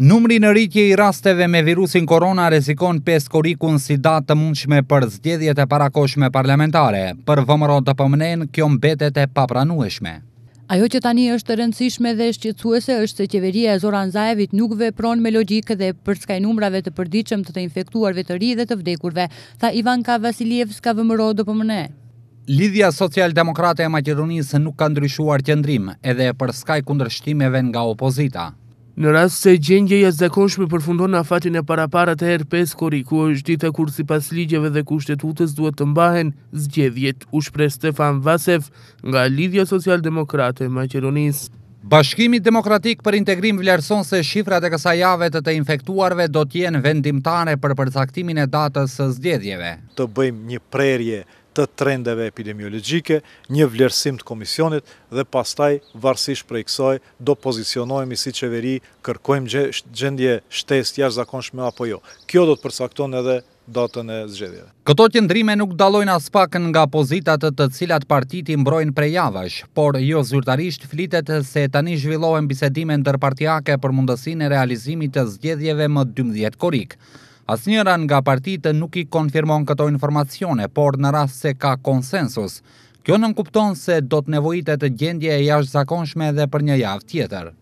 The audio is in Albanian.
Numri në rritje i rasteve me virusin korona rezikon 5 korikun si datë të mundshme për zgjedhjet e parakoshme parlamentare, për vëmëro të pëmënen kjo mbetet e papranueshme. Ajo që tani është rëndësishme dhe shqetsuese është se qeveria e Zoran Zajevit nuk vepron me logikë dhe përskaj numrave të përdiqëm të të infektuar vetëri dhe të vdekurve, tha Ivan Ka Vasiljev s'ka vëmëro të pëmëne. Lidhja social-demokrate e Maqedonisë nuk ka ndryshuar qëndrim edhe për skaj kundrështimeve nga opozita. Në rast se gjengje jasë zakonshme përfundon në afatin e para para të herë peskori, ku është ditë kur si pas ligjeve dhe kushtetutës duhet të mbahen zgjedhjet u shpre Stefan Vasev nga Lidhja Social Demokrate Bashkimi demokratik për integrim vlerëson se shifrat e kësa jave të të infektuarve do t'jen vendimtare për përcaktimin e datës së zgjedhjeve. Të bëjmë një prerje të trendeve epidemiologike, një vlerësim të komisionit dhe pastaj varsish për i kësoj do pozicionojmë i si qeveri, kërkojmë gjendje shtes tjash zakonshme apo jo. Kjo do të përsakton edhe datën e zgjedhjeve. Këto qëndrime nuk dalojnë as pak nga pozitat të cilat partit i mbrojnë prej javash, por jo zyrtarisht flitet se tani zhvillohen bisedime në dërpartijake për mundësin e realizimit të zgjedhjeve më 12 korikë. Asnjëra nga partitë nuk i konfirmon këto informacione, por në rast se ka konsensus, kjo nënkupton se do të nevojitet gjendje e jashtë zakonshme dhe për një javë tjetër.